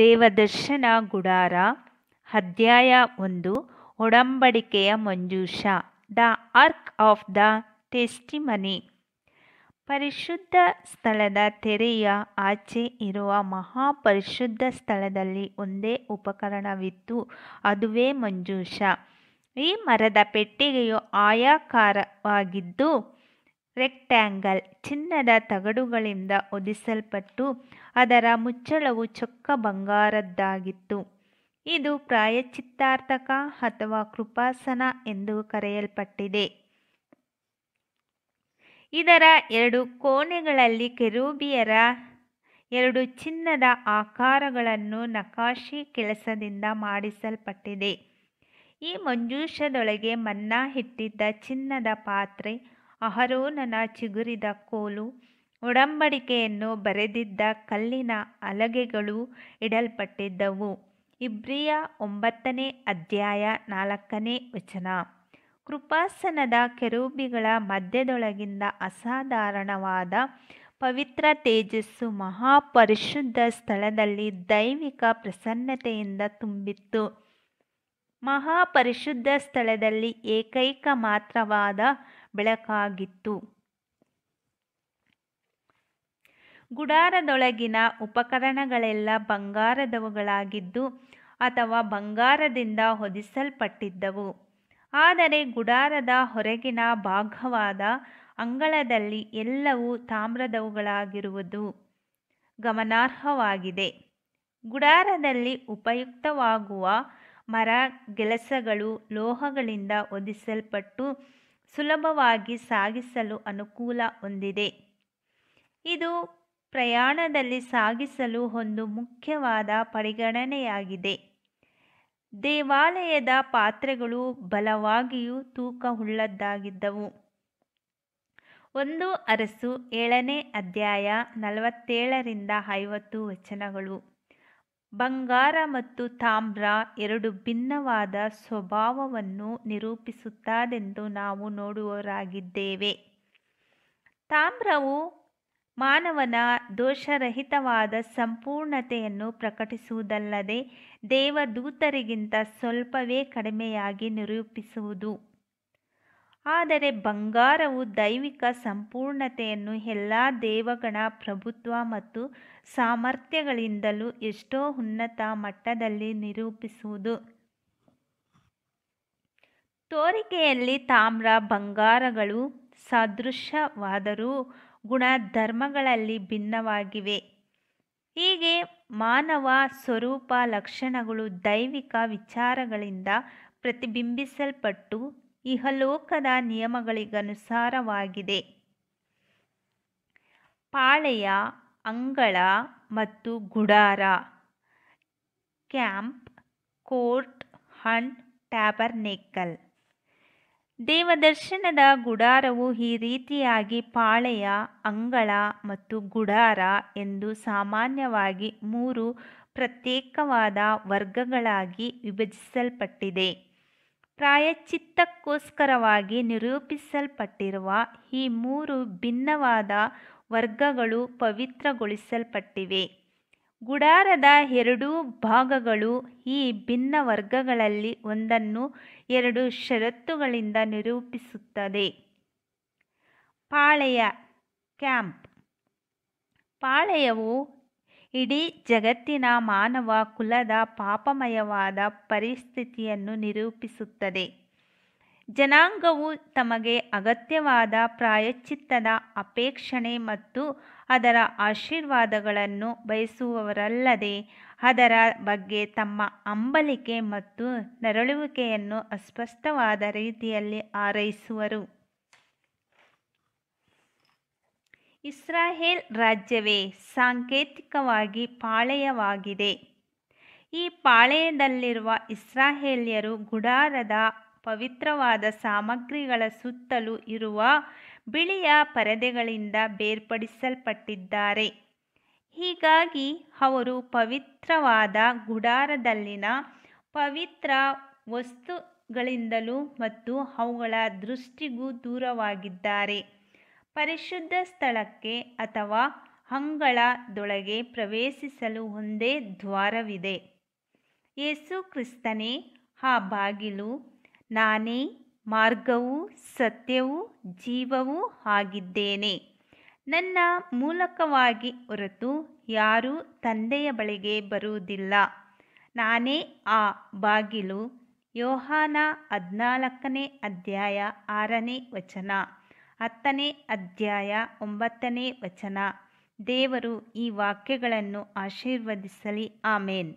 ದೇವದರ್ಶನ ಗುಡಾರ ಅಧ್ಯಾಯ ಒಂದು ಒಡಂಬಡಿಕೆಯ ಮಂಜೂಷ the ark of the testimony ಪರಿಶುದ್ಧ ಸ್ಥಳದ ತೆರೆಯ ಆಚೆ ಇರುವ ಮಹಾಪರಿಶುದ್ಧ ಸ್ಥಳದಲ್ಲಿ ಒಂದೇ ಉಪಕರಣವಿತ್ತು ಅದುವೇ ಮಂಜೂಷ ಈ ಮರದ ಪೆಟ್ಟಿಗೆಯು ಆಯಾಕಾರವಾಗಿದ್ದು ರೆಕ್ಟ್ಯಾಂಗಲ್ ಚಿನ್ನದ ತಗಡುಗಳಿಂದ ಒದಿಸಲ್ಪಟ್ಟು ಅದರ ಮುಚ್ಚಳವು ಚೊಕ್ಕ ಬಂಗಾರದ್ದಾಗಿತ್ತು ಇದು ಪ್ರಾಯಚಿತ್ತಾರ್ಥಕ ಅಥವಾ ಕೃಪಾಸನ ಎಂದು ಕರೆಯಲ್ಪಟ್ಟಿದೆ ಇದರ ಎರಡು ಕೋಣೆಗಳಲ್ಲಿ ಕೆರೂಬಿಯರ ಎರಡು ಚಿನ್ನದ ಆಕಾರಗಳನ್ನು ನಕಾಶಿ ಕೆಲಸದಿಂದ ಮಾಡಿಸಲ್ಪಟ್ಟಿದೆ ಈ ಮಂಜೂಷದೊಳಗೆ ಮನ್ನಾ ಇಟ್ಟಿದ್ದ ಚಿನ್ನದ ಪಾತ್ರೆ ಅಹರೋನನ ಚಿಗುರಿದ ಕೋಲು ಒಡಂಬಡಿಕೆಯನ್ನು ಬರೆದಿದ್ದ ಕಲ್ಲಿನ ಅಲಗೆಗಳು ಇಡಲ್ಪಟ್ಟಿದ್ದವು ಇಬ್ರಿಯ ಒಂಬತ್ತನೇ ಅಧ್ಯಾಯ ನಾಲ್ಕನೇ ವಚನ ಕೃಪಾಸನದ ಕೆರೂಬಿಗಳ ಮಧ್ಯದೊಳಗಿಂದ ಅಸಾಧಾರಣವಾದ ಪವಿತ್ರ ತೇಜಸ್ಸು ಮಹಾಪರಿಶುದ್ಧ ಸ್ಥಳದಲ್ಲಿ ದೈವಿಕ ಪ್ರಸನ್ನತೆಯಿಂದ ತುಂಬಿತ್ತು ಮಹಾಪರಿಶುದ್ಧ ಸ್ಥಳದಲ್ಲಿ ಏಕೈಕ ಮಾತ್ರವಾದ ಬೆಳಕಾಗಿತ್ತು ಗುಡಾರದೊಳಗಿನ ಉಪಕರಣಗಳೆಲ್ಲ ಬಂಗಾರದವುಗಳಾಗಿದ್ದು ಅಥವಾ ಬಂಗಾರದಿಂದ ಹೊದಿಸಲ್ಪಟ್ಟಿದ್ದವು ಆದರೆ ಗುಡಾರದ ಹೊರಗಿನ ಭಾಗವಾದ ಅಂಗಳದಲ್ಲಿ ಎಲ್ಲವೂ ತಾಮ್ರದವುಗಳಾಗಿರುವುದು ಗಮನಾರ್ಹವಾಗಿದೆ ಗುಡಾರದಲ್ಲಿ ಉಪಯುಕ್ತವಾಗುವ ಮರ ಗೆಲಸಗಳು ಲೋಹಗಳಿಂದ ಹೊದಿಸಲ್ಪಟ್ಟು ಸುಲಭವಾಗಿ ಸಾಗಿಸಲು ಅನುಕೂಲ ಹೊಂದಿದೆ ಇದು ಪ್ರಯಾಣದಲ್ಲಿ ಸಾಗಿಸಲು ಒಂದು ಮುಖ್ಯವಾದ ಪರಿಗಣನೆಯಾಗಿದೆ ದೇವಾಲಯದ ಪಾತ್ರೆಗಳು ಬಲವಾಗಿಯೂ ತೂಕವುಳ್ಳದ್ದಾಗಿದ್ದವು ಒಂದು ಅರಸು ಏಳನೇ ಅಧ್ಯಾಯ ನಲವತ್ತೇಳರಿಂದ ಐವತ್ತು ವಚನಗಳು ಬಂಗಾರ ಮತ್ತು ತಾಮ್ರ ಎರಡು ಭಿನ್ನವಾದ ಸ್ವಭಾವವನ್ನು ನಿರೂಪಿಸುತ್ತದೆಂದು ನಾವು ನೋಡುವವರಾಗಿದ್ದೇವೆ ತಾಮ್ರವು ಮಾನವನ ದೋಷರಹಿತವಾದ ಸಂಪೂರ್ಣತೆಯನ್ನು ಪ್ರಕಟಿಸುವುದಲ್ಲದೆ ದೇವದೂತರಿಗಿಂತ ಸ್ವಲ್ಪವೇ ಕಡಿಮೆಯಾಗಿ ನಿರೂಪಿಸುವುದು ಆದರೆ ಬಂಗಾರವು ದೈವಿಕ ಸಂಪೂರ್ಣತೆಯನ್ನು ಎಲ್ಲ ದೇವಗಣ ಪ್ರಭುತ್ವ ಮತ್ತು ಸಾಮರ್ಥ್ಯಗಳಿಂದಲೂ ಎಷ್ಟೋ ಉನ್ನತ ಮಟ್ಟದಲ್ಲಿ ನಿರೂಪಿಸುವುದು ತೋರಿಕೆಯಲ್ಲಿ ತಾಮ್ರ ಬಂಗಾರಗಳು ಸದೃಶವಾದರೂ ಗುಣ ಧರ್ಮಗಳಲ್ಲಿ ಭಿನ್ನವಾಗಿವೆ ಹೀಗೆ ಮಾನವ ಸ್ವರೂಪ ಲಕ್ಷಣಗಳು ದೈವಿಕ ವಿಚಾರಗಳಿಂದ ಪ್ರತಿಬಿಂಬಿಸಲ್ಪಟ್ಟು ಇಹಲೋಕದ ನಿಯಮಗಳಿಗನುಸಾರವಾಗಿದೆ ಪಾಳೆಯ ಅಂಗಳ ಮತ್ತು ಗುಡಾರ ಕ್ಯಾಂಪ್ ಕೋರ್ಟ್ ಹಣ್ ಟ್ಯಾಬರ್ನೇಕಲ್ ದೇವದರ್ಶನದ ಗುಡಾರವು ಈ ರೀತಿಯಾಗಿ ಪಾಳೆಯ ಅಂಗಳ ಮತ್ತು ಗುಡಾರ ಎಂದು ಸಾಮಾನ್ಯವಾಗಿ ಮೂರು ಪ್ರತ್ಯೇಕವಾದ ವರ್ಗಗಳಾಗಿ ವಿಭಜಿಸಲ್ಪಟ್ಟಿದೆ ಪ್ರಾಯಚಿತ್ತಕ್ಕೋಸ್ಕರವಾಗಿ ನಿರೂಪಿಸಲ್ಪಟ್ಟಿರುವ ಈ ಮೂರು ಭಿನ್ನವಾದ ವರ್ಗಗಳು ಪವಿತ್ರಗೊಳಿಸಲ್ಪಟ್ಟಿವೆ ಗುಡಾರದ ಎರಡೂ ಭಾಗಗಳು ಈ ಭಿನ್ನ ವರ್ಗಗಳಲ್ಲಿ ಒಂದನ್ನು ಎರಡು ಷರತ್ತುಗಳಿಂದ ನಿರೂಪಿಸುತ್ತದೆ ಪಾಳೆಯ ಕ್ಯಾಂಪ್ ಪಾಳೆಯವು ಇಡೀ ಜಗತ್ತಿನ ಮಾನವ ಕುಲದ ಪಾಪಮಯವಾದ ಪರಿಸ್ಥಿತಿಯನ್ನು ನಿರೂಪಿಸುತ್ತದೆ ಜನಾಂಗವು ತಮಗೆ ಅಗತ್ಯವಾದ ಪ್ರಾಯಶ್ಚಿತ್ತದ ಅಪೇಕ್ಷಣೆ ಮತ್ತು ಅದರ ಆಶೀರ್ವಾದಗಳನ್ನು ಬಯಸುವವರಲ್ಲದೆ ಅದರ ಬಗ್ಗೆ ತಮ್ಮ ಅಂಬಲಿಕೆ ಮತ್ತು ನರಳುವಿಕೆಯನ್ನು ಅಸ್ಪಷ್ಟವಾದ ರೀತಿಯಲ್ಲಿ ಆರೈಸುವರು ಇಸ್ರಾಹೇಲ್ ರಾಜ್ಯವೇ ಸಾಂಕೇತಿಕವಾಗಿ ಪಾಳೆಯವಾಗಿದೆ ಈ ಪಾಳೆಯದಲ್ಲಿರುವ ಇಸ್ರಾಹೇಲ್ಯರು ಗುಡಾರದ ಪವಿತ್ರವಾದ ಸಾಮಗ್ರಿಗಳ ಸುತ್ತಲೂ ಇರುವ ಬಿಳಿಯ ಪರದೆಗಳಿಂದ ಬೇರ್ಪಡಿಸಲ್ಪಟ್ಟಿದ್ದಾರೆ ಹೀಗಾಗಿ ಅವರು ಪವಿತ್ರವಾದ ಗುಡಾರದಲ್ಲಿನ ಪವಿತ್ರ ವಸ್ತುಗಳಿಂದಲೂ ಮತ್ತು ಅವುಗಳ ದೃಷ್ಟಿಗೂ ದೂರವಾಗಿದ್ದಾರೆ ಪರಿಶುದ್ಧ ಸ್ಥಳಕ್ಕೆ ಅಥವಾ ಅಂಗಳದೊಳಗೆ ಪ್ರವೇಶಿಸಲು ಒಂದೇ ದ್ವಾರವಿದೆ ಯೇಸು ಕ್ರಿಸ್ತನೇ ಆ ಬಾಗಿಲು ನಾನೇ ಮಾರ್ಗವೂ ಸತ್ಯವೂ ಜೀವವೂ ಆಗಿದ್ದೇನೆ ನನ್ನ ಮೂಲಕವಾಗಿ ಹೊರತು ಯಾರೂ ತಂದೆಯ ಬಳಿಗೆ ಬರುವುದಿಲ್ಲ ನಾನೇ ಆ ಬಾಗಿಲು ಯೋಹಾನ ಹದಿನಾಲ್ಕನೇ ಅಧ್ಯಾಯ ಆರನೇ ವಚನ ಹತ್ತನೇ ಅಧ್ಯಾಯ ಒಂಬತ್ತನೇ ವಚನ ದೇವರು ಈ ವಾಕ್ಯಗಳನ್ನು ಆಶೀರ್ವದಿಸಲಿ ಆಮೇನ್